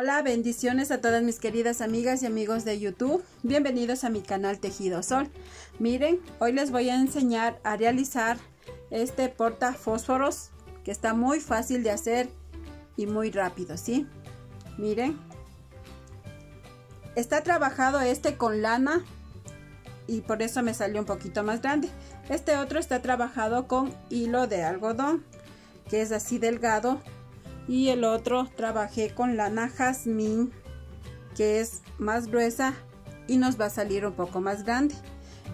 Hola, bendiciones a todas mis queridas amigas y amigos de YouTube. Bienvenidos a mi canal Tejido Sol. Miren, hoy les voy a enseñar a realizar este porta fósforos que está muy fácil de hacer y muy rápido, ¿sí? Miren. Está trabajado este con lana y por eso me salió un poquito más grande. Este otro está trabajado con hilo de algodón, que es así delgado y el otro trabajé con lana jazmín que es más gruesa y nos va a salir un poco más grande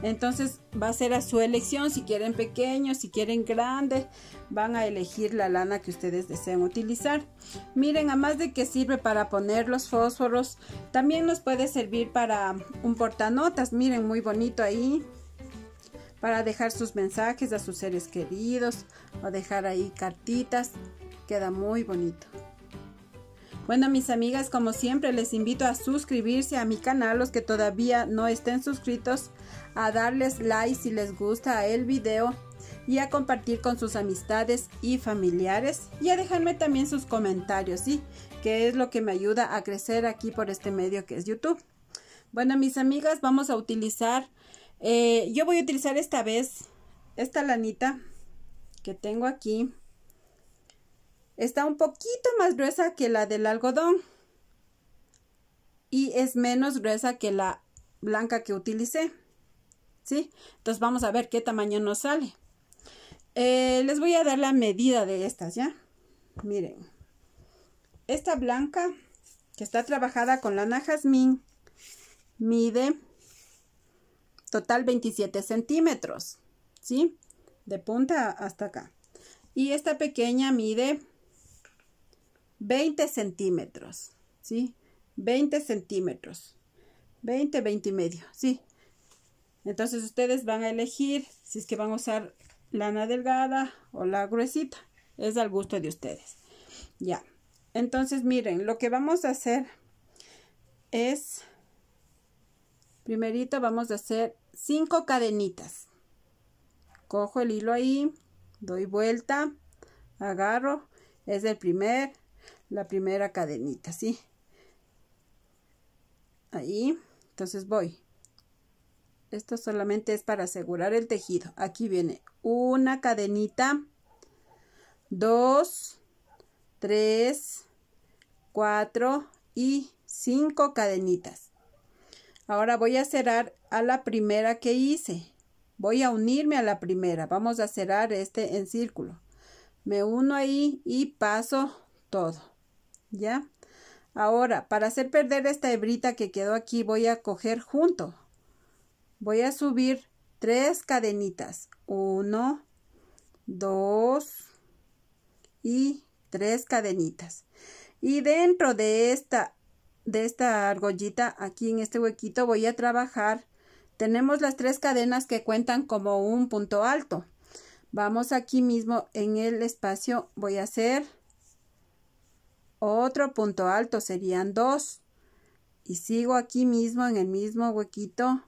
entonces va a ser a su elección si quieren pequeño si quieren grande van a elegir la lana que ustedes deseen utilizar miren a más de que sirve para poner los fósforos también nos puede servir para un portanotas miren muy bonito ahí para dejar sus mensajes a sus seres queridos o dejar ahí cartitas Queda muy bonito. Bueno, mis amigas, como siempre, les invito a suscribirse a mi canal, los que todavía no estén suscritos, a darles like si les gusta el video y a compartir con sus amistades y familiares y a dejarme también sus comentarios, ¿sí? Que es lo que me ayuda a crecer aquí por este medio que es YouTube. Bueno, mis amigas, vamos a utilizar, eh, yo voy a utilizar esta vez esta lanita que tengo aquí Está un poquito más gruesa que la del algodón y es menos gruesa que la blanca que utilicé. ¿Sí? Entonces vamos a ver qué tamaño nos sale. Eh, les voy a dar la medida de estas, ¿ya? Miren. Esta blanca, que está trabajada con lana jazmín, mide total 27 centímetros, ¿sí? De punta hasta acá. Y esta pequeña mide 20 centímetros, ¿sí? 20 centímetros, 20, 20 y medio, ¿sí? Entonces ustedes van a elegir si es que van a usar lana delgada o la gruesita, es al gusto de ustedes. Ya, entonces miren, lo que vamos a hacer es, primerito vamos a hacer 5 cadenitas. Cojo el hilo ahí, doy vuelta, agarro, es el primer la primera cadenita, ¿sí? Ahí, entonces voy. Esto solamente es para asegurar el tejido. Aquí viene una cadenita, dos, tres, cuatro y cinco cadenitas. Ahora voy a cerrar a la primera que hice. Voy a unirme a la primera. Vamos a cerrar este en círculo. Me uno ahí y paso todo. ¿ya? Ahora, para hacer perder esta hebrita que quedó aquí, voy a coger junto. Voy a subir tres cadenitas. Uno, dos y tres cadenitas. Y dentro de esta, de esta argollita, aquí en este huequito, voy a trabajar. Tenemos las tres cadenas que cuentan como un punto alto. Vamos aquí mismo en el espacio, voy a hacer otro punto alto serían dos Y sigo aquí mismo en el mismo huequito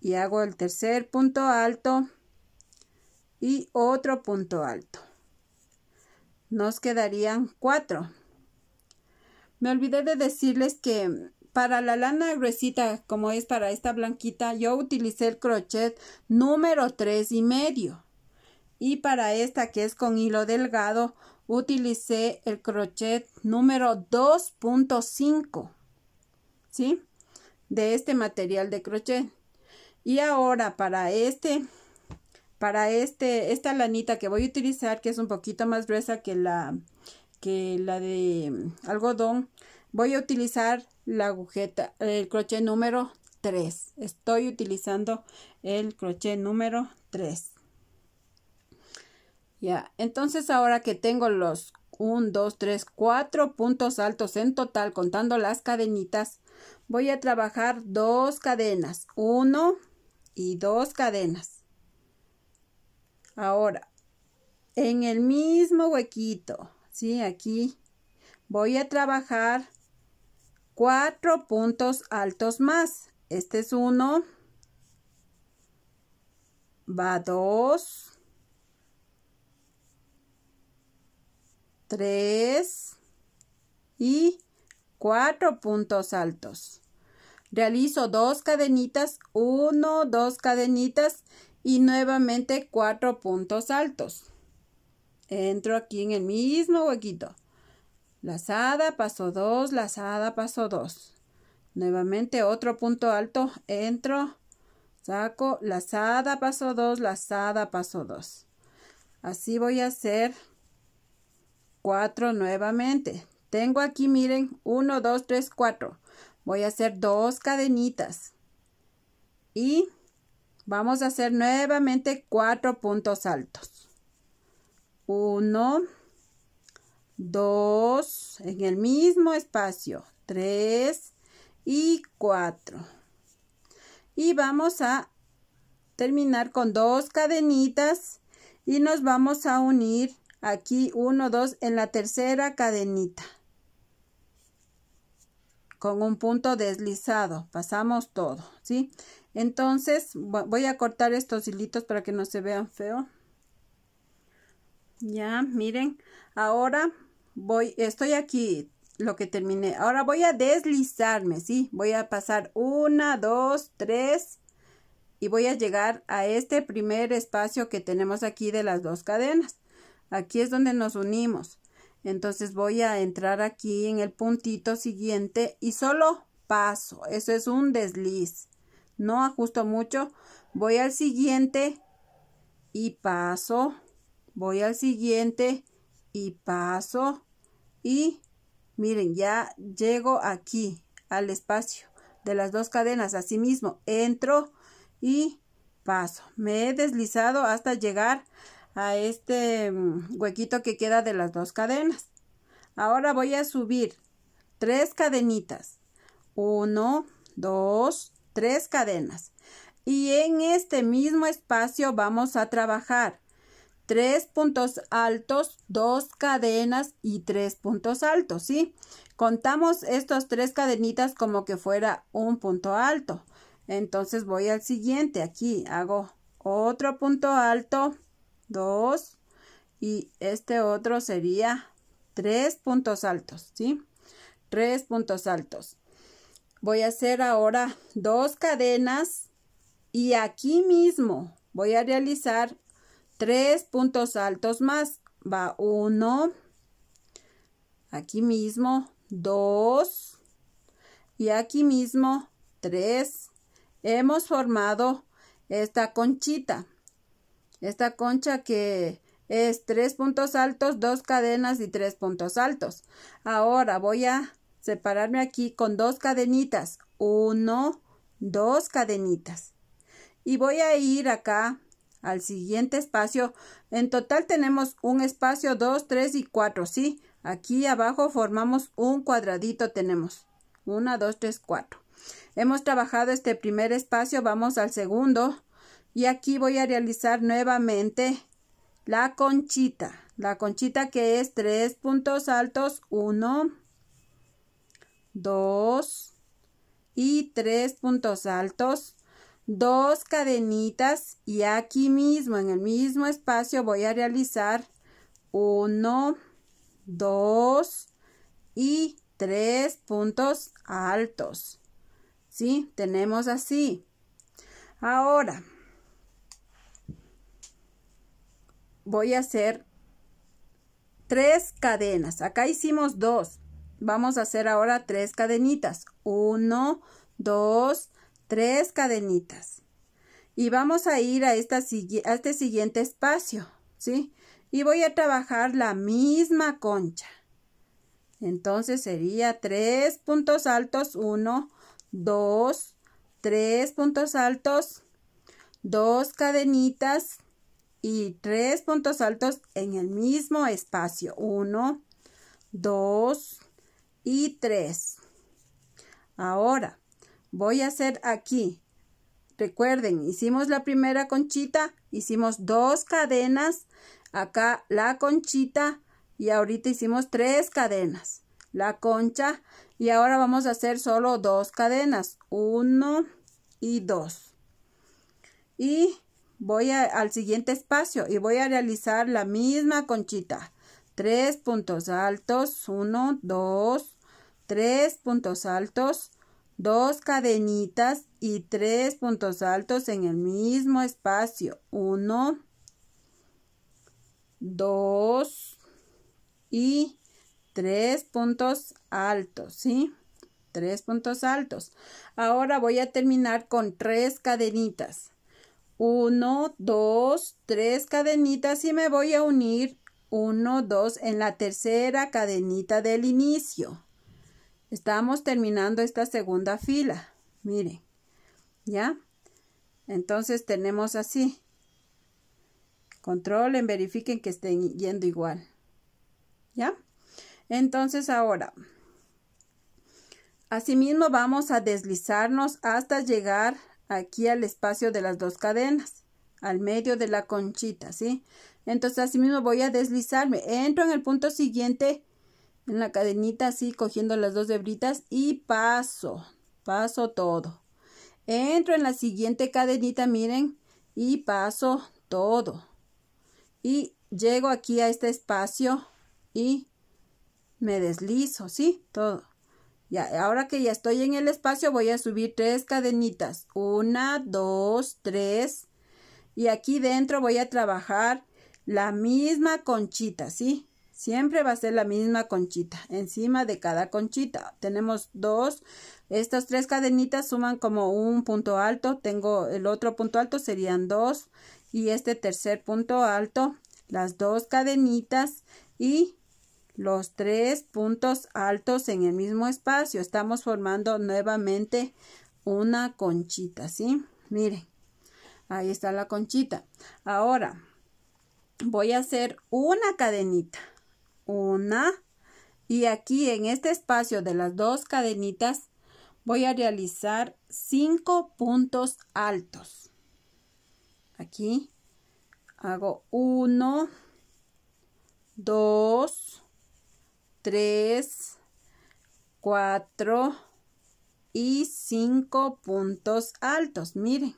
y hago el tercer punto alto y otro punto alto. Nos quedarían cuatro Me olvidé de decirles que para la lana gruesita, como es para esta blanquita, yo utilicé el crochet número 3 y medio. Y para esta que es con hilo delgado, utilicé el crochet número 2.5, ¿sí? De este material de crochet. Y ahora para este, para este, esta lanita que voy a utilizar, que es un poquito más gruesa que la, que la de mm, algodón, voy a utilizar la agujeta, el crochet número 3. Estoy utilizando el crochet número 3. Ya, entonces ahora que tengo los 1, 2, 3, 4 puntos altos en total contando las cadenitas, voy a trabajar dos cadenas, 1 y dos cadenas. Ahora, en el mismo huequito, ¿sí? Aquí voy a trabajar cuatro puntos altos más. Este es uno, va 2 3 y 4 puntos altos. Realizo dos cadenitas, 1, 2 cadenitas y nuevamente 4 puntos altos. Entro aquí en el mismo huequito. Lazada, paso 2, lazada, paso 2. Nuevamente otro punto alto, entro, saco, lazada, paso 2, lazada, paso 2. Así voy a hacer 4 nuevamente. Tengo aquí, miren, 1, 2, 3, 4. Voy a hacer dos cadenitas. Y vamos a hacer nuevamente cuatro puntos altos. 1, 2, en el mismo espacio, 3 y 4. Y vamos a terminar con dos cadenitas y nos vamos a unir aquí uno, 2 en la tercera cadenita con un punto deslizado pasamos todo sí entonces voy a cortar estos hilitos para que no se vean feo ya miren ahora voy estoy aquí lo que terminé ahora voy a deslizarme sí voy a pasar una dos tres y voy a llegar a este primer espacio que tenemos aquí de las dos cadenas Aquí es donde nos unimos. Entonces voy a entrar aquí en el puntito siguiente y solo paso. Eso es un desliz. No ajusto mucho. Voy al siguiente y paso. Voy al siguiente y paso. Y miren, ya llego aquí al espacio de las dos cadenas. Así mismo, entro y paso. Me he deslizado hasta llegar a este mm, huequito que queda de las dos cadenas. Ahora voy a subir tres cadenitas. Uno, dos, tres cadenas. Y en este mismo espacio vamos a trabajar tres puntos altos, dos cadenas y tres puntos altos, ¿sí? Contamos estos tres cadenitas como que fuera un punto alto. Entonces voy al siguiente, aquí hago otro punto alto, 2 y este otro sería tres puntos altos, ¿sí? Tres puntos altos. Voy a hacer ahora dos cadenas y aquí mismo voy a realizar tres puntos altos más. Va uno, aquí mismo dos y aquí mismo tres. Hemos formado esta conchita. Esta concha que es tres puntos altos, dos cadenas y tres puntos altos. Ahora voy a separarme aquí con dos cadenitas. Uno, dos cadenitas. Y voy a ir acá al siguiente espacio. En total tenemos un espacio, dos, tres y cuatro, ¿sí? Aquí abajo formamos un cuadradito, tenemos. Una, dos, tres, cuatro. Hemos trabajado este primer espacio, vamos al segundo y aquí voy a realizar nuevamente la conchita. La conchita que es tres puntos altos, uno dos y tres puntos altos, dos cadenitas y aquí mismo, en el mismo espacio voy a realizar uno dos y tres puntos altos. ¿Sí? Tenemos así. Ahora, voy a hacer tres cadenas. Acá hicimos dos. Vamos a hacer ahora tres cadenitas. Uno, dos, tres cadenitas. Y vamos a ir a, esta, este siguiente espacio, ¿sí? Y voy a trabajar la misma concha. Entonces sería tres puntos altos, uno, dos, tres puntos altos, dos cadenitas, y tres puntos altos en el mismo espacio. Uno, dos y tres. Ahora voy a hacer aquí. Recuerden, hicimos la primera conchita, hicimos dos cadenas, acá la conchita y ahorita hicimos tres cadenas, la concha y ahora vamos a hacer solo dos cadenas, uno y dos. Y voy al siguiente espacio y voy a realizar la misma conchita. Tres puntos altos, uno, dos, tres puntos altos, dos cadenitas y tres puntos altos en el mismo espacio. Uno, dos y tres puntos altos, ¿sí? Tres puntos altos. Ahora voy a terminar con tres cadenitas 1, 2, 3 cadenitas y me voy a unir 1, 2 en la tercera cadenita del inicio. Estamos terminando esta segunda fila. Miren, ¿ya? Entonces tenemos así. Controlen, verifiquen que estén yendo igual. ¿Ya? Entonces ahora, asimismo vamos a deslizarnos hasta llegar aquí al espacio de las dos cadenas, al medio de la conchita, ¿sí? Entonces así mismo voy a deslizarme, entro en el punto siguiente, en la cadenita así, cogiendo las dos hebritas y paso, paso todo. Entro en la siguiente cadenita, miren, y paso todo. Y llego aquí a este espacio y me deslizo, ¿sí? Todo. Ya, ahora que ya estoy en el espacio, voy a subir tres cadenitas. Una, dos, tres. Y aquí dentro voy a trabajar la misma conchita, ¿sí? Siempre va a ser la misma conchita. Encima de cada conchita tenemos dos. Estas tres cadenitas suman como un punto alto. Tengo el otro punto alto serían dos. Y este tercer punto alto, las dos cadenitas y los tres puntos altos en el mismo espacio. Estamos formando nuevamente una conchita, ¿sí? Miren, ahí está la conchita. Ahora, voy a hacer una cadenita, una, y aquí en este espacio de las dos cadenitas voy a realizar cinco puntos altos. Aquí hago uno, dos, 3, 4 y 5 puntos altos. Miren,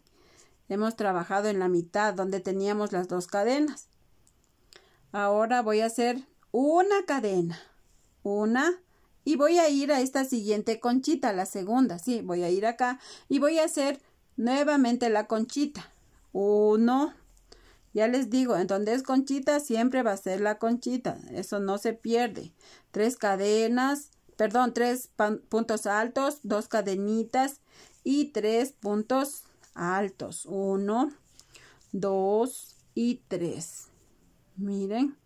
hemos trabajado en la mitad donde teníamos las dos cadenas. Ahora voy a hacer una cadena, una y voy a ir a esta siguiente conchita, la segunda, sí, voy a ir acá y voy a hacer nuevamente la conchita. 1, ya les digo, en donde es conchita siempre va a ser la conchita, eso no se pierde. Tres cadenas, perdón, tres puntos altos, dos cadenitas y tres puntos altos. Uno, dos y tres. Miren,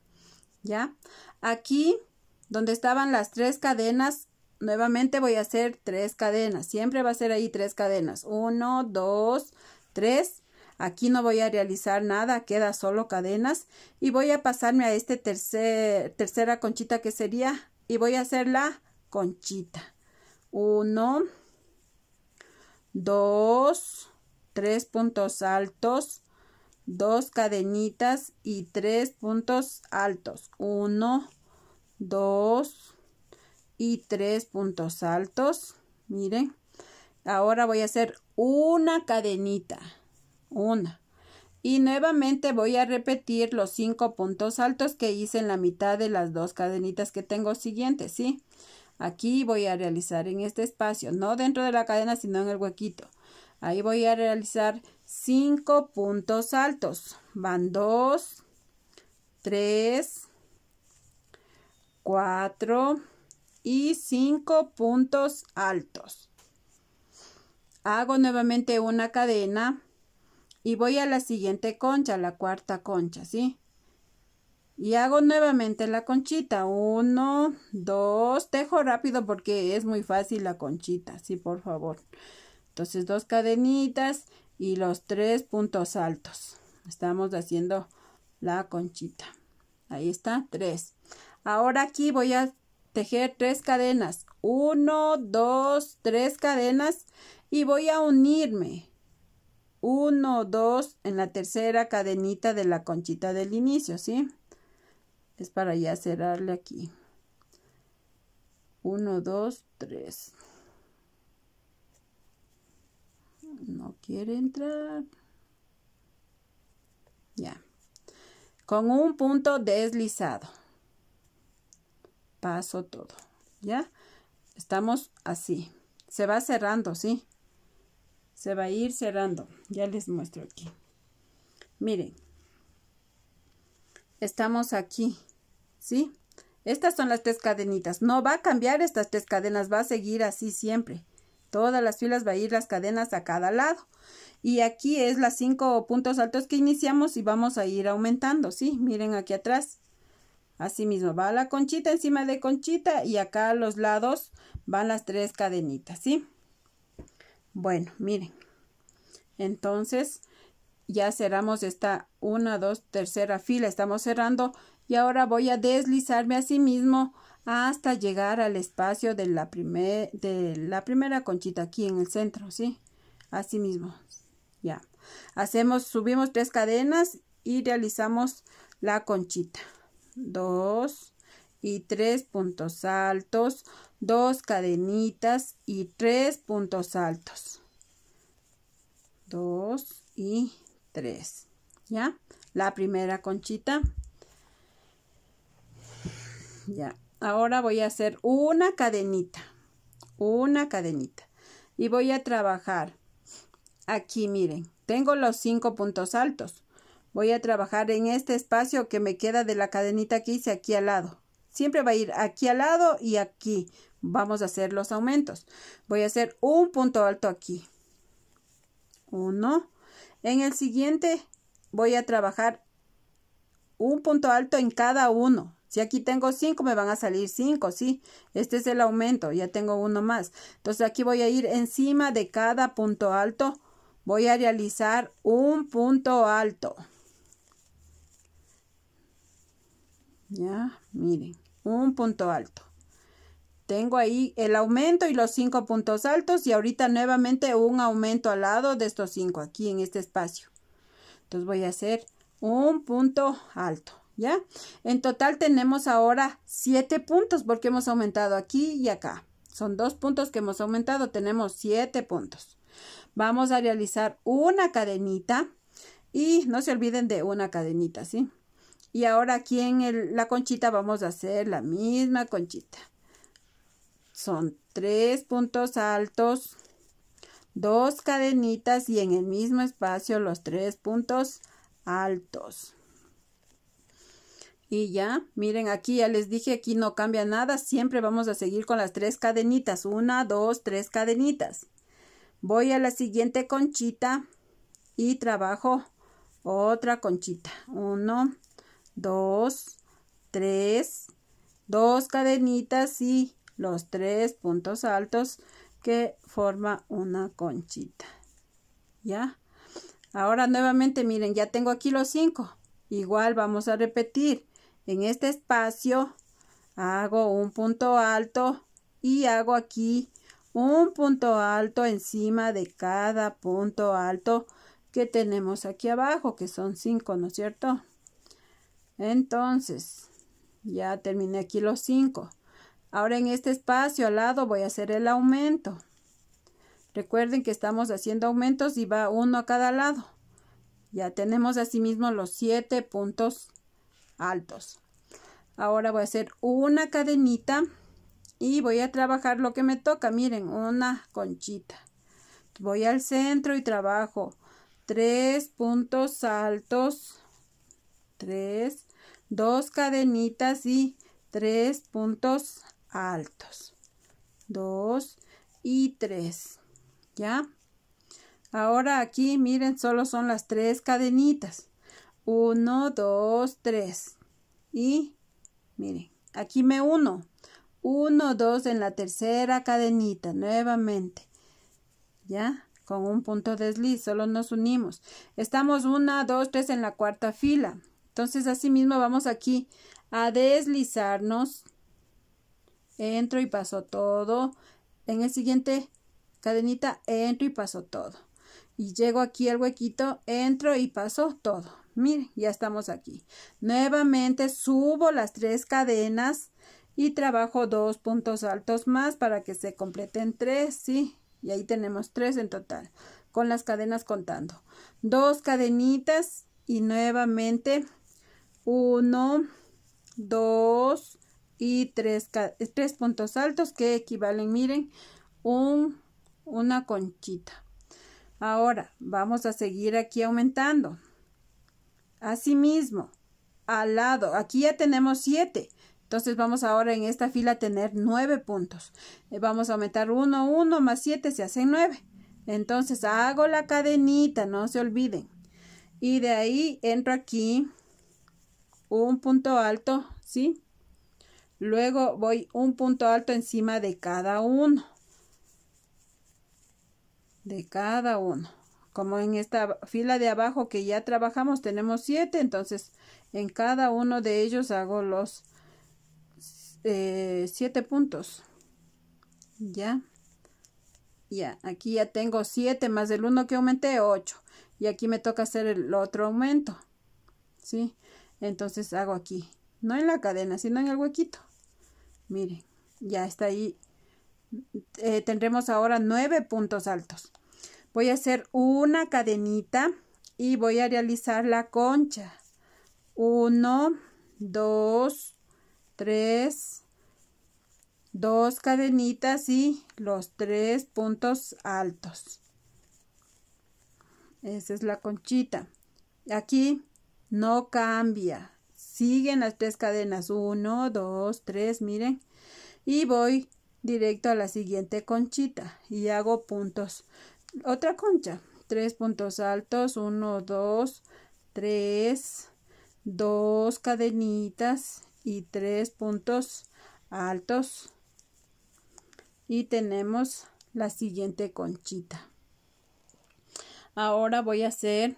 ya. Aquí, donde estaban las tres cadenas, nuevamente voy a hacer tres cadenas. Siempre va a ser ahí tres cadenas. Uno, dos, tres Aquí no voy a realizar nada, queda solo cadenas y voy a pasarme a este tercera conchita que sería y voy a hacer la conchita. uno dos tres puntos altos, dos cadenitas y tres puntos altos. uno dos y tres puntos altos. Miren, ahora voy a hacer una cadenita una. Y nuevamente voy a repetir los cinco puntos altos que hice en la mitad de las dos cadenitas que tengo siguientes, ¿sí? Aquí voy a realizar en este espacio, no dentro de la cadena, sino en el huequito. Ahí voy a realizar cinco puntos altos. Van dos, tres, cuatro y cinco puntos altos. Hago nuevamente una cadena y voy a la siguiente concha, la cuarta concha, ¿sí? Y hago nuevamente la conchita, uno, dos, tejo rápido porque es muy fácil la conchita, sí, por favor. Entonces, dos cadenitas y los tres puntos altos. Estamos haciendo la conchita. Ahí está, tres. Ahora aquí voy a tejer tres cadenas, uno, dos, tres cadenas y voy a unirme uno, dos, en la tercera cadenita de la conchita del inicio, ¿sí? Es para ya cerrarle aquí. Uno, dos, tres. No quiere entrar. Ya. Con un punto deslizado. Paso todo. ¿Ya? Estamos así. Se va cerrando, ¿sí? se va a ir cerrando. Ya les muestro aquí. Miren, estamos aquí, ¿sí? Estas son las tres cadenitas. No va a cambiar estas tres cadenas, va a seguir así siempre. Todas las filas va a ir las cadenas a cada lado. Y aquí es las cinco puntos altos que iniciamos y vamos a ir aumentando, ¿sí? Miren aquí atrás. Así mismo, va la conchita encima de conchita y acá a los lados van las tres cadenitas, ¿sí? Bueno, miren. Entonces, ya cerramos esta una, dos, tercera fila, estamos cerrando y ahora voy a deslizarme a sí mismo hasta llegar al espacio de la, primer, de la primera conchita aquí en el centro, ¿sí? Así mismo, ya. Hacemos, subimos tres cadenas y realizamos la conchita. Dos y tres puntos altos, dos cadenitas y tres puntos altos. Dos y tres. ¿Ya? La primera conchita. Ya. Ahora voy a hacer una cadenita. Una cadenita. Y voy a trabajar. Aquí, miren. Tengo los cinco puntos altos. Voy a trabajar en este espacio que me queda de la cadenita que hice aquí al lado. Siempre va a ir aquí al lado y aquí vamos a hacer los aumentos. Voy a hacer un punto alto aquí. Uno. En el siguiente voy a trabajar un punto alto en cada uno. Si aquí tengo cinco me van a salir cinco, ¿sí? Este es el aumento, ya tengo uno más. Entonces aquí voy a ir encima de cada punto alto. Voy a realizar un punto alto. Ya, miren, un punto alto. Tengo ahí el aumento y los cinco puntos altos y ahorita nuevamente un aumento al lado de estos cinco aquí en este espacio. Entonces voy a hacer un punto alto, ¿ya? En total tenemos ahora siete puntos porque hemos aumentado aquí y acá. Son dos puntos que hemos aumentado, tenemos siete puntos. Vamos a realizar una cadenita y no se olviden de una cadenita, ¿sí? Y ahora aquí en la conchita vamos a hacer la misma conchita. Son tres puntos altos, dos cadenitas y en el mismo espacio los tres puntos altos. Y ya, miren aquí, ya les dije, aquí no cambia nada, siempre vamos a seguir con las tres cadenitas, una, dos, tres cadenitas. Voy a la siguiente conchita y trabajo otra conchita, uno, dos, tres, dos cadenitas y los tres puntos altos que forma una conchita. ¿Ya? Ahora nuevamente, miren, ya tengo aquí los cinco. Igual vamos a repetir. En este espacio hago un punto alto y hago aquí un punto alto encima de cada punto alto que tenemos aquí abajo, que son cinco, ¿no es cierto? Entonces, ya terminé aquí los cinco. Ahora en este espacio al lado voy a hacer el aumento. Recuerden que estamos haciendo aumentos y va uno a cada lado. Ya tenemos asimismo los siete puntos altos. Ahora voy a hacer una cadenita y voy a trabajar lo que me toca. Miren, una conchita. Voy al centro y trabajo tres puntos altos, tres, dos cadenitas y tres puntos altos. 2 y 3. ¿Ya? Ahora aquí, miren, solo son las tres cadenitas. 1, 2, 3. Y miren, aquí me uno. 1, 2 en la tercera cadenita, nuevamente. ¿Ya? Con un punto desliz, solo nos unimos. Estamos 1, 2, 3 en la cuarta fila. Entonces, así mismo vamos aquí a deslizarnos entro y paso todo. En el siguiente cadenita, entro y paso todo. Y llego aquí al huequito, entro y paso todo. Miren, ya estamos aquí. Nuevamente subo las tres cadenas y trabajo dos puntos altos más para que se completen tres, ¿sí? Y ahí tenemos tres en total, con las cadenas contando. Dos cadenitas y nuevamente uno, dos, y tres, puntos altos que equivalen, miren, un, una conchita. Ahora vamos a seguir aquí aumentando. Asimismo, al lado, aquí ya tenemos siete. Entonces vamos ahora en esta fila a tener nueve puntos. Eh, vamos a aumentar uno, uno, más siete, se hacen nueve. Entonces hago la cadenita, no se olviden. Y de ahí entro aquí un punto alto, ¿sí? Luego voy un punto alto encima de cada uno. De cada uno. Como en esta fila de abajo que ya trabajamos tenemos siete. Entonces en cada uno de ellos hago los eh, siete puntos. Ya. Ya. Aquí ya tengo siete más el uno que aumenté ocho. Y aquí me toca hacer el otro aumento. ¿Sí? Entonces hago aquí no en la cadena, sino en el huequito. Miren, ya está ahí. Eh, tendremos ahora nueve puntos altos. Voy a hacer una cadenita y voy a realizar la concha. uno dos tres dos cadenitas y los tres puntos altos. Esa es la conchita. Aquí no cambia siguen las tres cadenas, uno, dos, tres, miren, y voy directo a la siguiente conchita y hago puntos. Otra concha, tres puntos altos, uno, dos, tres, dos cadenitas y tres puntos altos. Y tenemos la siguiente conchita. Ahora voy a hacer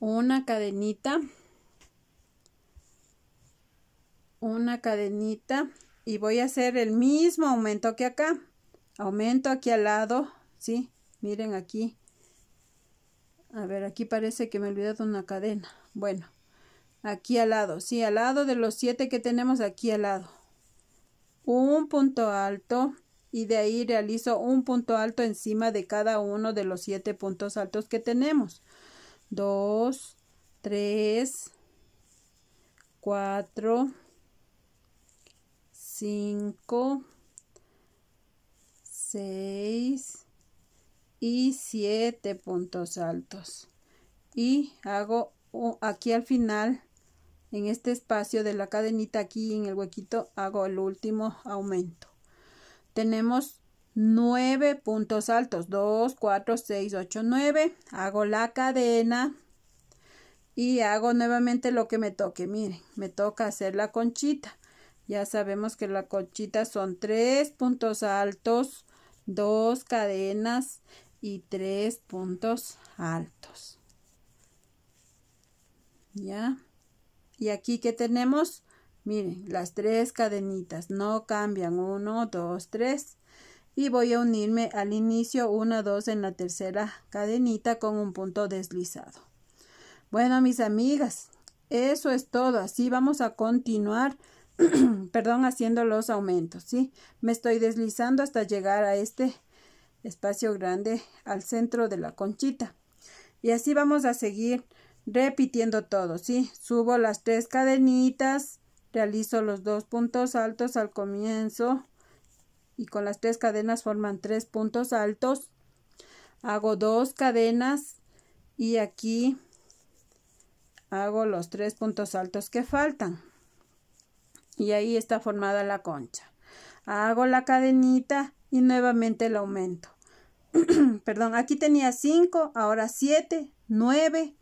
una cadenita una cadenita y voy a hacer el mismo aumento que acá aumento aquí al lado sí miren aquí a ver aquí parece que me he olvidado una cadena bueno aquí al lado sí al lado de los siete que tenemos aquí al lado un punto alto y de ahí realizo un punto alto encima de cada uno de los siete puntos altos que tenemos 2 3 cuatro 5, 6 y 7 puntos altos. Y hago aquí al final, en este espacio de la cadenita, aquí en el huequito, hago el último aumento. Tenemos 9 puntos altos, 2, 4, 6, 8, 9. Hago la cadena y hago nuevamente lo que me toque. Miren, me toca hacer la conchita ya sabemos que la cochita son tres puntos altos, dos cadenas y tres puntos altos. ¿Ya? Y aquí que tenemos, miren, las tres cadenitas, no cambian, uno, dos, tres. Y voy a unirme al inicio, una, dos en la tercera cadenita con un punto deslizado. Bueno, mis amigas, eso es todo, así vamos a continuar perdón, haciendo los aumentos, ¿sí? Me estoy deslizando hasta llegar a este espacio grande al centro de la conchita. Y así vamos a seguir repitiendo todo, ¿sí? Subo las tres cadenitas, realizo los dos puntos altos al comienzo y con las tres cadenas forman tres puntos altos. Hago dos cadenas y aquí hago los tres puntos altos que faltan y ahí está formada la concha. Hago la cadenita y nuevamente el aumento. Perdón, aquí tenía 5, ahora 7, 9,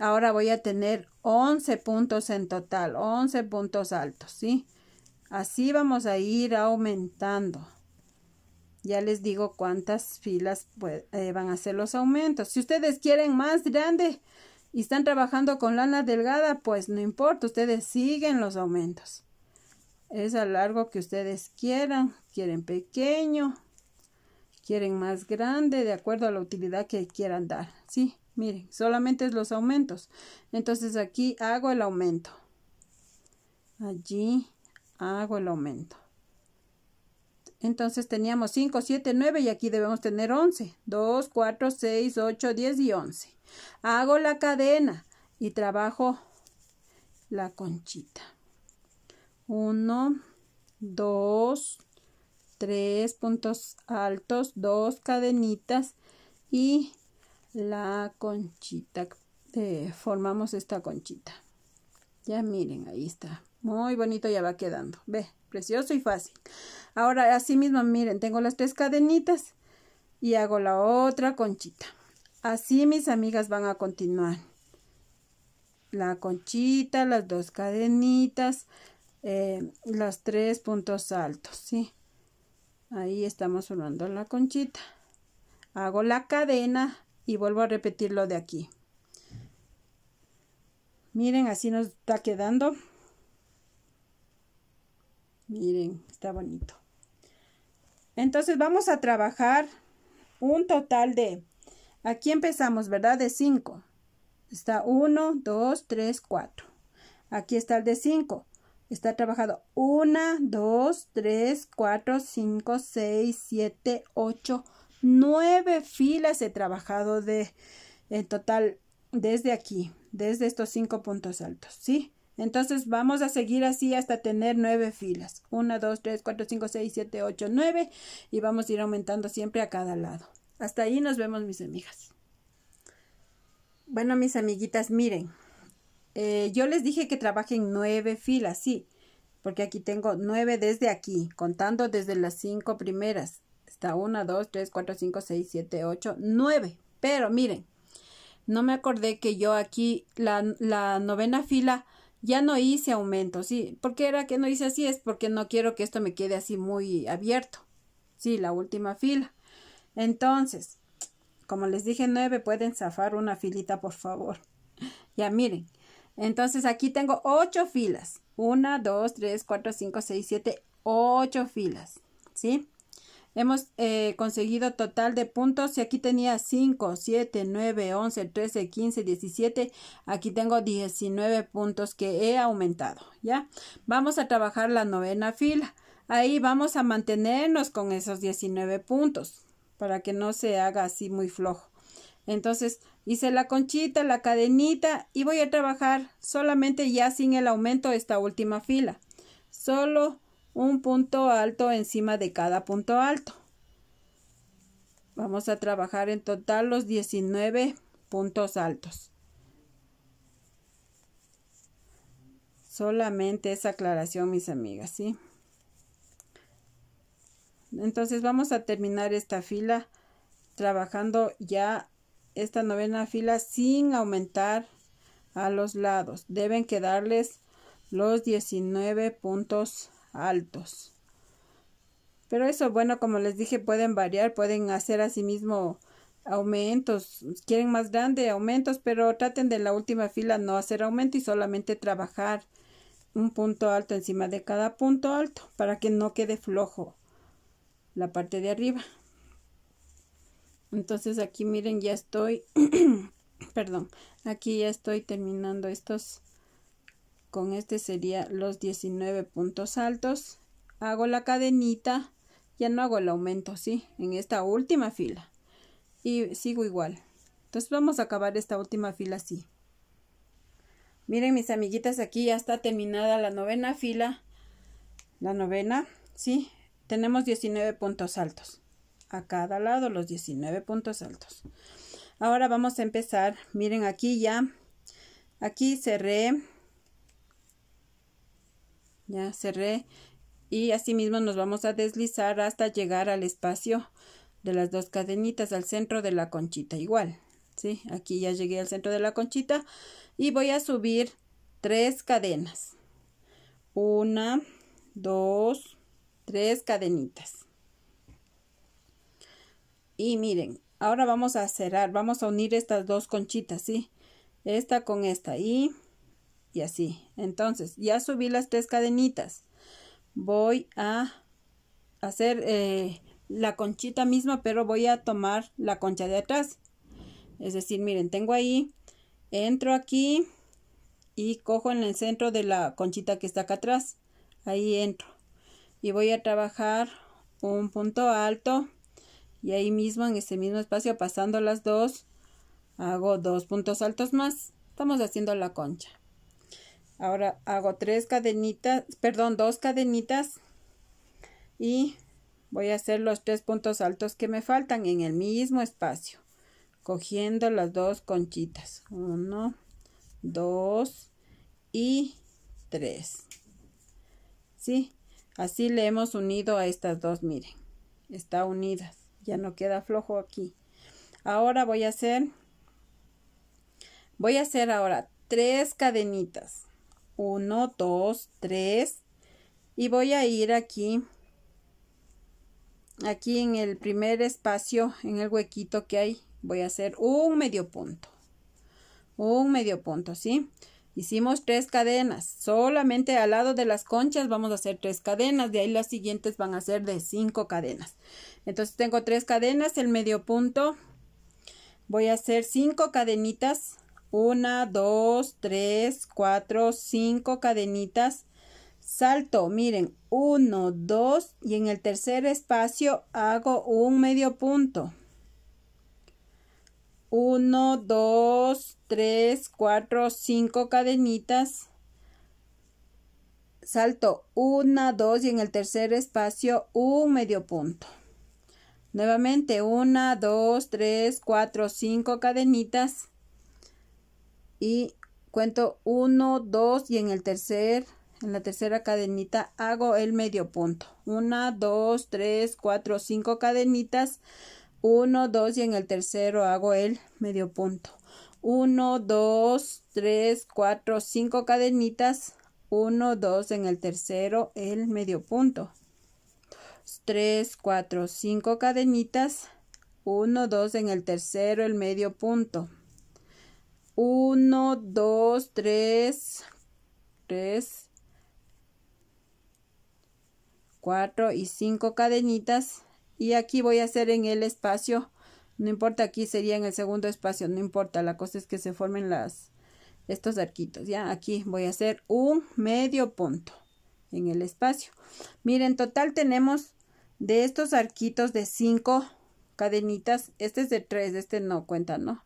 ahora voy a tener 11 puntos en total, 11 puntos altos, ¿sí? Así vamos a ir aumentando. Ya les digo cuántas filas eh, van a ser los aumentos. Si ustedes quieren más grande y están trabajando con lana delgada, pues no importa, ustedes siguen los aumentos es a largo que ustedes quieran, quieren pequeño, quieren más grande, de acuerdo a la utilidad que quieran dar, ¿sí? Miren, solamente es los aumentos. Entonces aquí hago el aumento. Allí hago el aumento. Entonces teníamos 5, 7, 9 y aquí debemos tener 11. 2, 4, 6, 8, 10 y 11. Hago la cadena y trabajo la conchita uno, 2, tres puntos altos, dos cadenitas y la conchita. Eh, formamos esta conchita. Ya miren, ahí está. Muy bonito ya va quedando. Ve, precioso y fácil. Ahora, así mismo, miren, tengo las tres cadenitas y hago la otra conchita. Así mis amigas van a continuar. La conchita, las dos cadenitas, eh, los tres puntos altos, ¿sí? Ahí estamos formando la conchita. Hago la cadena y vuelvo a repetirlo de aquí. Miren, así nos está quedando. Miren, está bonito. Entonces vamos a trabajar un total de, aquí empezamos, ¿verdad? De 5. Está 1, 2, 3, 4. Aquí está el de 5. Está trabajado 1, 2, 3, 4, 5, 6, 7, 8, 9 filas he trabajado de en total desde aquí, desde estos 5 puntos altos, ¿sí? Entonces vamos a seguir así hasta tener 9 filas. 1, 2, 3, 4, 5, 6, 7, 8, 9 y vamos a ir aumentando siempre a cada lado. Hasta ahí nos vemos mis amigas. Bueno, mis amiguitas, miren. Eh, yo les dije que trabajen nueve filas, sí, porque aquí tengo nueve desde aquí, contando desde las cinco primeras. Está una, dos, tres, cuatro, cinco, seis, siete, ocho, nueve. Pero miren, no me acordé que yo aquí la, la novena fila ya no hice aumento, sí. ¿Por qué era que no hice así? Es porque no quiero que esto me quede así muy abierto. Sí, la última fila. Entonces, como les dije, nueve pueden zafar una filita, por favor. Ya miren, entonces aquí tengo 8 filas. 1, 2, 3, 4, 5, 6, 7, 8 filas. ¿Sí? Hemos eh, conseguido total de puntos. Si aquí tenía 5, 7, 9, 11, 13, 15, 17, aquí tengo 19 puntos que he aumentado. ¿Ya? Vamos a trabajar la novena fila. Ahí vamos a mantenernos con esos 19 puntos para que no se haga así muy flojo. Entonces, Hice la conchita, la cadenita y voy a trabajar solamente ya sin el aumento de esta última fila. Solo un punto alto encima de cada punto alto. Vamos a trabajar en total los 19 puntos altos. Solamente esa aclaración, mis amigas, ¿sí? Entonces vamos a terminar esta fila trabajando ya esta novena fila sin aumentar a los lados. Deben quedarles los 19 puntos altos. Pero eso, bueno, como les dije, pueden variar, pueden hacer asimismo aumentos. Quieren más grande, aumentos, pero traten de la última fila no hacer aumento y solamente trabajar un punto alto encima de cada punto alto para que no quede flojo la parte de arriba. Entonces aquí miren, ya estoy, perdón, aquí ya estoy terminando estos, con este sería los 19 puntos altos. Hago la cadenita, ya no hago el aumento, ¿sí? En esta última fila. Y sigo igual. Entonces vamos a acabar esta última fila así. Miren mis amiguitas, aquí ya está terminada la novena fila. La novena, ¿sí? Tenemos 19 puntos altos a cada lado, los 19 puntos altos. Ahora vamos a empezar. Miren aquí ya, aquí cerré, ya cerré y así mismo nos vamos a deslizar hasta llegar al espacio de las dos cadenitas al centro de la conchita igual. ¿sí? Aquí ya llegué al centro de la conchita y voy a subir tres cadenas. Una, dos, tres cadenitas. Y miren, ahora vamos a cerrar, vamos a unir estas dos conchitas, ¿sí? Esta con esta y, y así. Entonces, ya subí las tres cadenitas. Voy a hacer eh, la conchita misma, pero voy a tomar la concha de atrás. Es decir, miren, tengo ahí, entro aquí y cojo en el centro de la conchita que está acá atrás. Ahí entro. Y voy a trabajar un punto alto y ahí mismo en ese mismo espacio pasando las dos hago dos puntos altos más estamos haciendo la concha ahora hago tres cadenitas perdón dos cadenitas y voy a hacer los tres puntos altos que me faltan en el mismo espacio cogiendo las dos conchitas uno dos y tres sí así le hemos unido a estas dos miren está unidas ya no queda flojo aquí ahora voy a hacer voy a hacer ahora tres cadenitas uno dos tres y voy a ir aquí aquí en el primer espacio en el huequito que hay voy a hacer un medio punto un medio punto sí Hicimos tres cadenas, solamente al lado de las conchas vamos a hacer tres cadenas, de ahí las siguientes van a ser de cinco cadenas. Entonces tengo tres cadenas, el medio punto, voy a hacer cinco cadenitas, una, dos, tres, cuatro, cinco cadenitas, salto, miren, uno, dos y en el tercer espacio hago un medio punto 1, 2, 3, 4, 5 cadenitas. Salto 1, 2 y en el tercer espacio un medio punto. Nuevamente 1, 2, 3, 4, 5 cadenitas. Y cuento 1, 2 y en el tercer en la tercera cadenita hago el medio punto. 1, 2, 3, 4, 5 cadenitas. 1, 2 y en el tercero hago el medio punto. 1, 2, 3, 4, 5 cadenitas. 1, 2 en el tercero el medio punto. 3, 4, 5 cadenitas. 1, 2 en el tercero el medio punto. 1, 2, 3, 3, 4 y 5 cadenitas y aquí voy a hacer en el espacio no importa aquí sería en el segundo espacio no importa la cosa es que se formen las estos arquitos ya aquí voy a hacer un medio punto en el espacio miren total tenemos de estos arquitos de cinco cadenitas este es de 3 este no cuenta no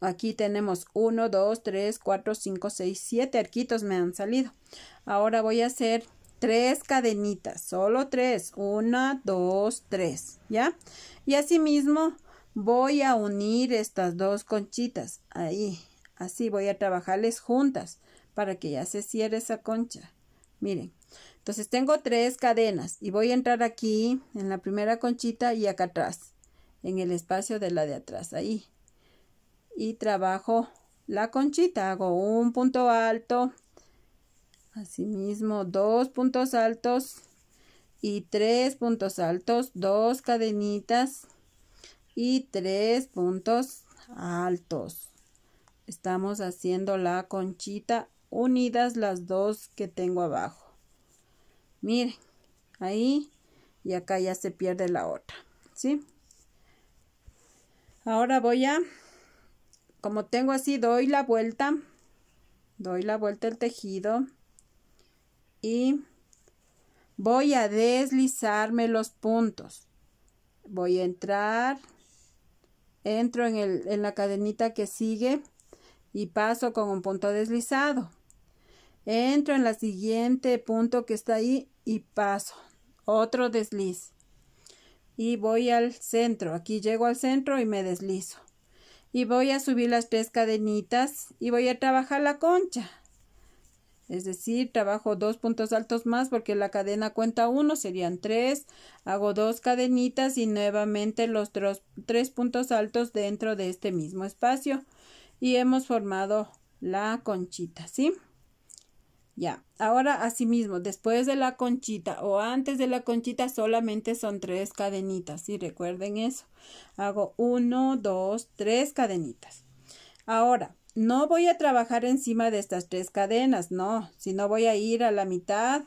aquí tenemos 1 2 3 4 5 6 7 arquitos me han salido ahora voy a hacer tres cadenitas, solo tres, una, dos, tres, ¿ya? Y asimismo voy a unir estas dos conchitas, ahí, así voy a trabajarles juntas para que ya se cierre esa concha, miren. Entonces tengo tres cadenas y voy a entrar aquí en la primera conchita y acá atrás, en el espacio de la de atrás, ahí. Y trabajo la conchita, hago un punto alto, Asimismo, dos puntos altos y tres puntos altos, dos cadenitas y tres puntos altos. Estamos haciendo la conchita unidas las dos que tengo abajo. Miren, ahí y acá ya se pierde la otra, ¿sí? Ahora voy a, como tengo así, doy la vuelta, doy la vuelta el tejido y voy a deslizarme los puntos. Voy a entrar, entro en, el, en la cadenita que sigue y paso con un punto deslizado. Entro en la siguiente punto que está ahí y paso. Otro desliz. Y voy al centro. Aquí llego al centro y me deslizo. Y voy a subir las tres cadenitas y voy a trabajar la concha. Es decir, trabajo dos puntos altos más porque la cadena cuenta uno, serían tres. Hago dos cadenitas y nuevamente los tres puntos altos dentro de este mismo espacio. Y hemos formado la conchita, ¿sí? Ya, ahora mismo, después de la conchita o antes de la conchita solamente son tres cadenitas, ¿sí? Recuerden eso. Hago uno, dos, tres cadenitas. Ahora, no voy a trabajar encima de estas tres cadenas, no, sino voy a ir a la mitad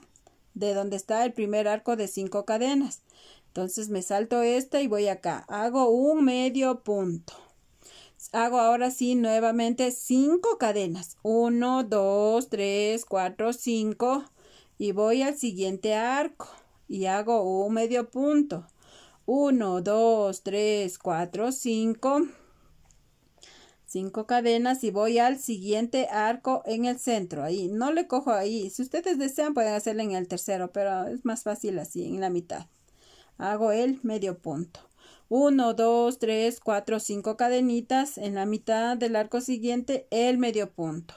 de donde está el primer arco de cinco cadenas. Entonces me salto esta y voy acá. Hago un medio punto. Hago ahora sí nuevamente cinco cadenas. Uno, dos, tres, cuatro, cinco. Y voy al siguiente arco y hago un medio punto. Uno, dos, tres, cuatro, cinco cinco cadenas y voy al siguiente arco en el centro. Ahí no le cojo ahí. Si ustedes desean pueden hacerle en el tercero, pero es más fácil así, en la mitad. Hago el medio punto. 1, 2, 3, 4, 5 cadenitas en la mitad del arco siguiente, el medio punto.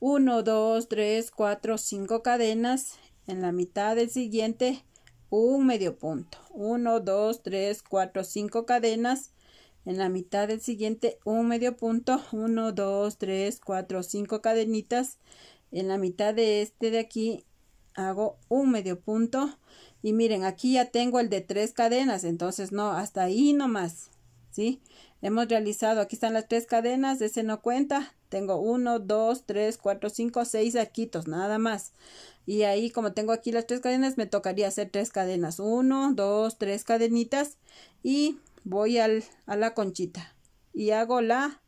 1, 2, 3, 4, 5 cadenas en la mitad del siguiente, un medio punto. 1, 2, 3, 4, 5 cadenas en la mitad del siguiente un medio punto 1 2 3 4 5 cadenitas en la mitad de este de aquí hago un medio punto y miren aquí ya tengo el de tres cadenas entonces no hasta ahí no más, ¿sí? hemos realizado aquí están las tres cadenas ese no cuenta tengo 1 2 3 4 5 6 arquitos nada más y ahí como tengo aquí las tres cadenas me tocaría hacer tres cadenas 1 2 3 cadenitas y voy al, a la conchita y hago la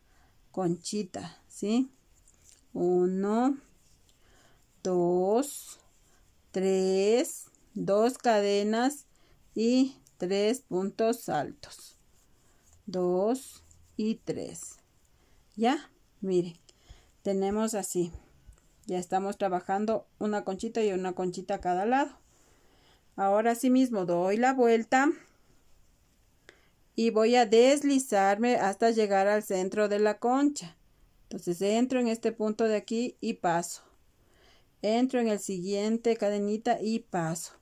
conchita, ¿sí? Uno, dos, tres, dos cadenas y tres puntos altos. Dos y tres. Ya, miren, tenemos así. Ya estamos trabajando una conchita y una conchita a cada lado. Ahora sí mismo doy la vuelta y voy a deslizarme hasta llegar al centro de la concha. Entonces entro en este punto de aquí y paso. Entro en el siguiente cadenita y paso.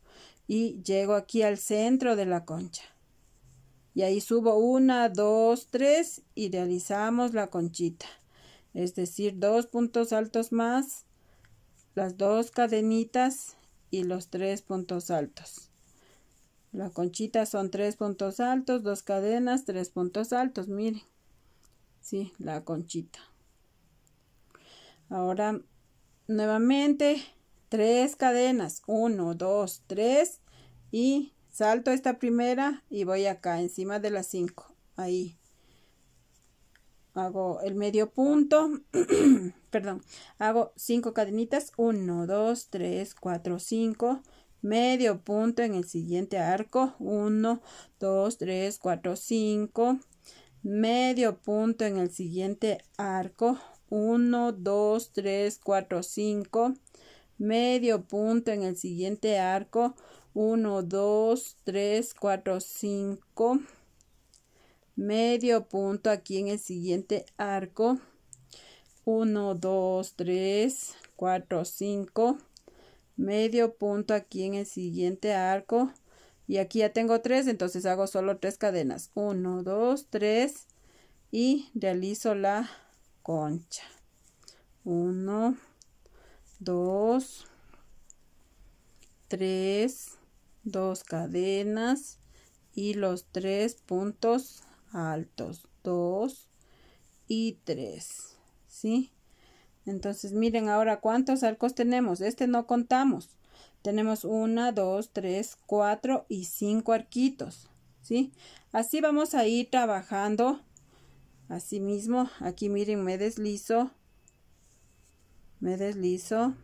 Y llego aquí al centro de la concha. Y ahí subo una, dos, tres y realizamos la conchita. Es decir, dos puntos altos más, las dos cadenitas y los tres puntos altos. La conchita son tres puntos altos, dos cadenas, tres puntos altos, miren. Sí, la conchita. Ahora, nuevamente, tres cadenas, uno, dos, tres, y salto esta primera y voy acá, encima de las cinco, ahí. Hago el medio punto, perdón, hago cinco cadenitas, uno, dos, tres, cuatro, cinco, medio punto en el siguiente arco 1 2 3 4 5 medio punto en el siguiente arco 1 2 3 4 5 medio punto en el siguiente arco 1 2 3 4 5 medio punto aquí en el siguiente arco 1 2 3 4 5 medio punto aquí en el siguiente arco y aquí ya tengo tres entonces hago solo tres cadenas 1 2 3 y realizo la concha 1 2 3 2 cadenas y los tres puntos altos 2 y 3 ¿sí? Entonces, miren ahora cuántos arcos tenemos. Este no contamos. Tenemos 1, 2, 3, 4 y 5 arquitos. ¿Sí? Así vamos a ir trabajando. Así mismo, aquí miren, me deslizo. Me deslizo.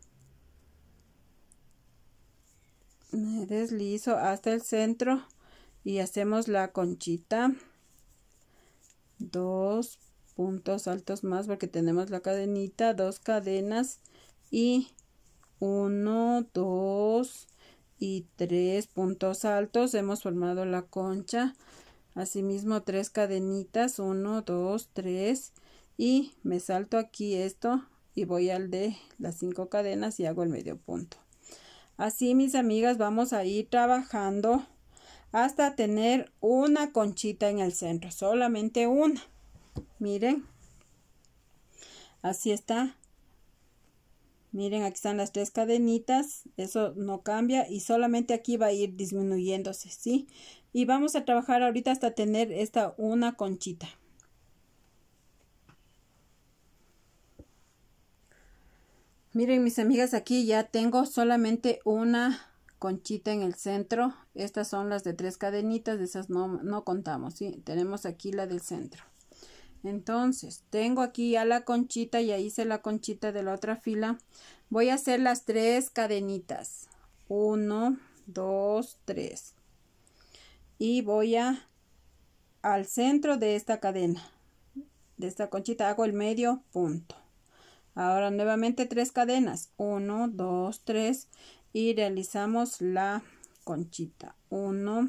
Me deslizo hasta el centro y hacemos la conchita. 2 puntos altos más porque tenemos la cadenita, dos cadenas y uno, dos y tres puntos altos. Hemos formado la concha. Asimismo, tres cadenitas, uno, dos, tres y me salto aquí esto y voy al de las cinco cadenas y hago el medio punto. Así mis amigas vamos a ir trabajando hasta tener una conchita en el centro, solamente una. Miren. Así está. Miren, aquí están las tres cadenitas. Eso no cambia y solamente aquí va a ir disminuyéndose, ¿sí? Y vamos a trabajar ahorita hasta tener esta una conchita. Miren mis amigas, aquí ya tengo solamente una conchita en el centro. Estas son las de tres cadenitas, de esas no, no contamos, ¿sí? Tenemos aquí la del centro. Entonces, tengo aquí ya la conchita, ya hice la conchita de la otra fila. Voy a hacer las tres cadenitas. uno dos tres Y voy a al centro de esta cadena. De esta conchita hago el medio punto. Ahora nuevamente tres cadenas. uno dos tres Y realizamos la conchita. uno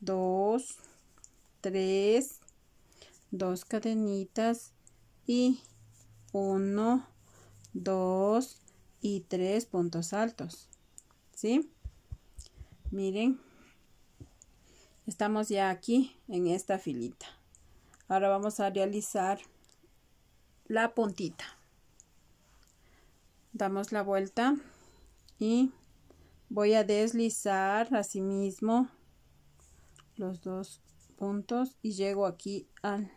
dos tres dos cadenitas y uno, dos y tres puntos altos. ¿Sí? Miren, estamos ya aquí en esta filita. Ahora vamos a realizar la puntita. Damos la vuelta y voy a deslizar así mismo los dos puntos y llego aquí al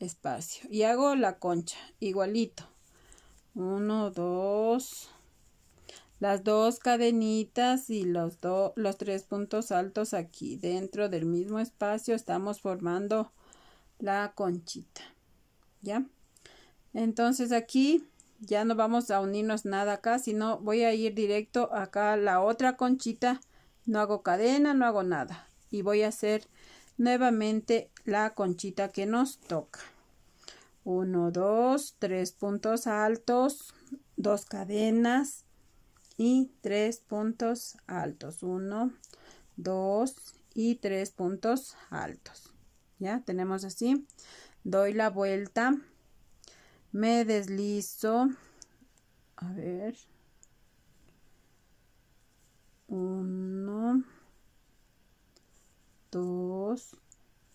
espacio y hago la concha igualito uno dos las dos cadenitas y los, dos los tres puntos altos aquí dentro del mismo espacio estamos formando la conchita ya entonces aquí ya no vamos a unirnos nada acá sino voy a ir directo acá la otra conchita no hago cadena no hago nada y voy a hacer nuevamente la conchita que nos toca. 1, 2, 3 puntos altos, 2 cadenas y 3 puntos altos. 1, 2 y 3 puntos altos. Ya tenemos así. Doy la vuelta, me deslizo. A ver. 1, 2,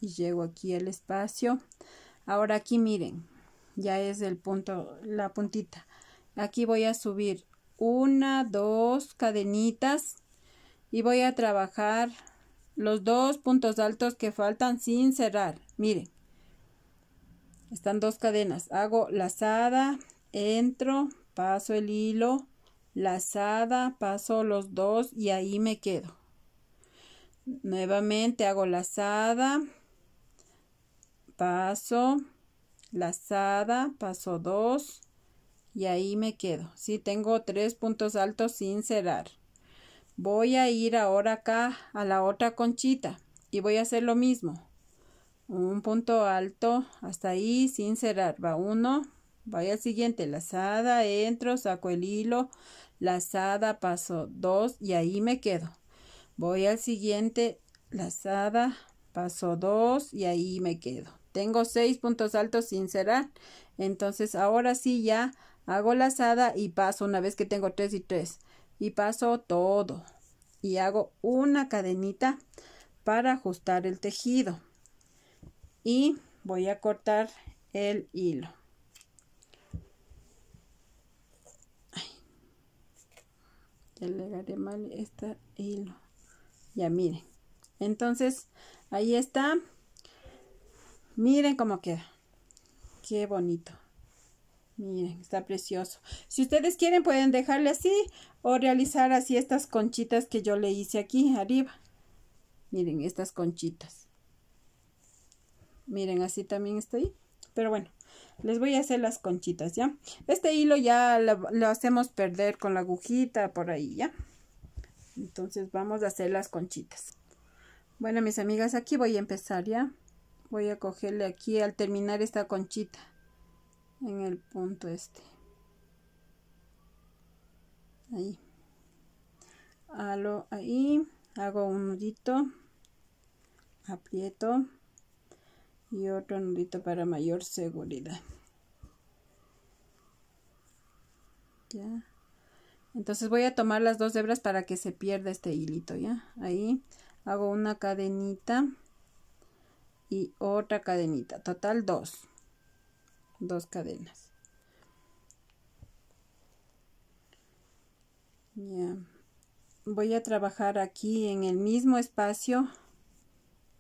y llego aquí el espacio. Ahora aquí miren, ya es el punto, la puntita. Aquí voy a subir una, dos cadenitas y voy a trabajar los dos puntos altos que faltan sin cerrar. Miren, están dos cadenas. Hago lazada, entro, paso el hilo, lazada, paso los dos y ahí me quedo. Nuevamente hago lazada, paso, lazada, paso 2 y ahí me quedo. Si tengo tres puntos altos sin cerrar. Voy a ir ahora acá a la otra conchita y voy a hacer lo mismo. Un punto alto hasta ahí sin cerrar. Va uno, voy al siguiente, lazada, entro, saco el hilo, lazada, paso 2 y ahí me quedo. Voy al siguiente, lazada, paso 2 y ahí me quedo. Tengo seis puntos altos sin cerrar. Entonces ahora sí ya hago lazada y paso una vez que tengo tres y tres. Y paso todo. Y hago una cadenita para ajustar el tejido. Y voy a cortar el hilo. ya le agarré mal este hilo. Ya miren. Entonces, ahí está. Miren cómo queda. Qué bonito. Miren, está precioso. Si ustedes quieren pueden dejarle así o realizar así estas conchitas que yo le hice aquí arriba. Miren, estas conchitas. Miren, así también está ahí. Pero bueno, les voy a hacer las conchitas, ¿ya? Este hilo ya lo, lo hacemos perder con la agujita por ahí, ¿ya? Entonces vamos a hacer las conchitas. Bueno, mis amigas, aquí voy a empezar, ¿ya? voy a cogerle aquí al terminar esta conchita en el punto este ahí halo ahí hago un nudito aprieto y otro nudito para mayor seguridad ya entonces voy a tomar las dos hebras para que se pierda este hilito ya ahí hago una cadenita y otra cadenita. Total dos. Dos cadenas. Voy a trabajar aquí en el mismo espacio.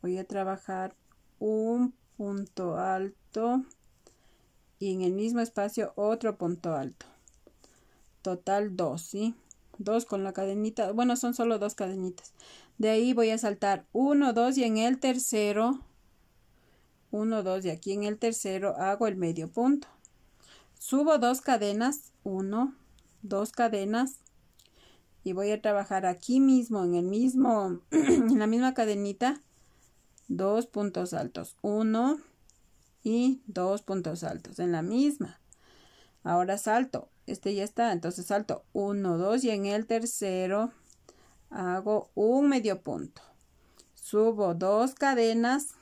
Voy a trabajar un punto alto y en el mismo espacio otro punto alto. Total dos, ¿sí? Dos con la cadenita. Bueno, son solo dos cadenitas. De ahí voy a saltar uno, dos y en el tercero 1, 2 y aquí en el tercero hago el medio punto. Subo dos cadenas, 1, dos cadenas y voy a trabajar aquí mismo en el mismo en la misma cadenita dos puntos altos, 1 y dos puntos altos en la misma. Ahora salto, este ya está, entonces salto 1, 2 y en el tercero hago un medio punto. Subo dos cadenas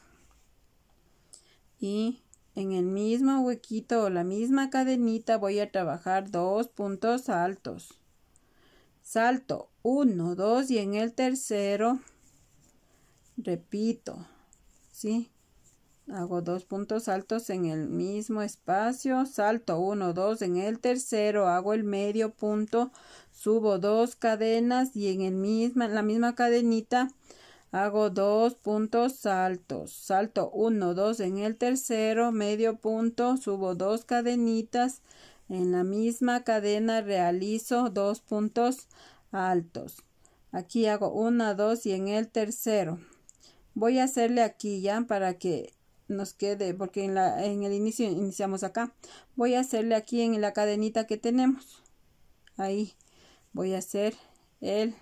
y en el mismo huequito o la misma cadenita voy a trabajar dos puntos altos. Salto 1, 2 y en el tercero repito, ¿sí? Hago dos puntos altos en el mismo espacio, salto 1, 2 en el tercero, hago el medio punto, subo dos cadenas y en el misma, la misma cadenita hago dos puntos altos salto 1, 2 en el tercero, medio punto, subo dos cadenitas, en la misma cadena realizo dos puntos altos. Aquí hago una, dos y en el tercero. Voy a hacerle aquí ya para que nos quede, porque en, la, en el inicio iniciamos acá. Voy a hacerle aquí en la cadenita que tenemos. Ahí voy a hacer el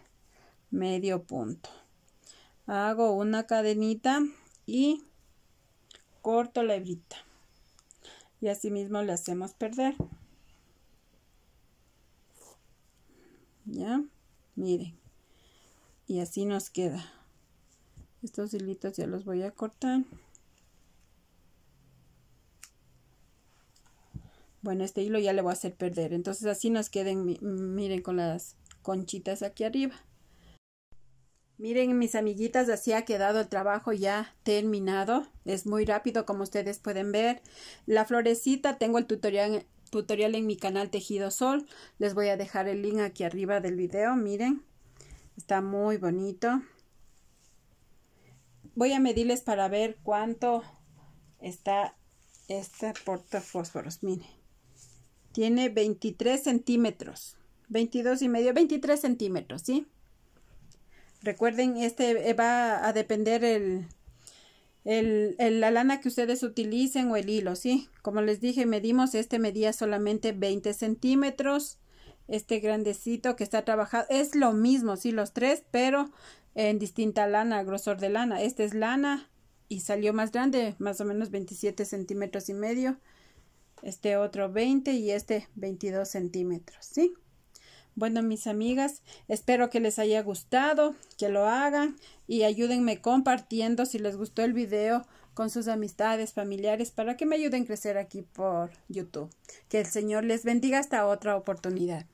medio punto hago una cadenita y corto la hebrita y así mismo le hacemos perder ya miren y así nos queda estos hilitos ya los voy a cortar bueno este hilo ya le voy a hacer perder entonces así nos queden miren con las conchitas aquí arriba Miren, mis amiguitas, así ha quedado el trabajo ya terminado. Es muy rápido, como ustedes pueden ver. La florecita, tengo el tutorial, tutorial en mi canal Tejido Sol. Les voy a dejar el link aquí arriba del video, miren. Está muy bonito. Voy a medirles para ver cuánto está este fósforos miren. Tiene 23 centímetros, 22 y medio, 23 centímetros, ¿sí? Recuerden, este va a depender el, el, la lana que ustedes utilicen o el hilo, ¿sí? Como les dije, medimos, este medía solamente 20 centímetros. Este grandecito que está trabajado, es lo mismo, sí, los tres, pero en distinta lana, grosor de lana. Este es lana y salió más grande, más o menos 27 centímetros y medio. Este otro 20 y este 22 centímetros, ¿sí? Bueno, mis amigas, espero que les haya gustado, que lo hagan y ayúdenme compartiendo si les gustó el video con sus amistades, familiares, para que me ayuden a crecer aquí por YouTube. Que el Señor les bendiga hasta otra oportunidad.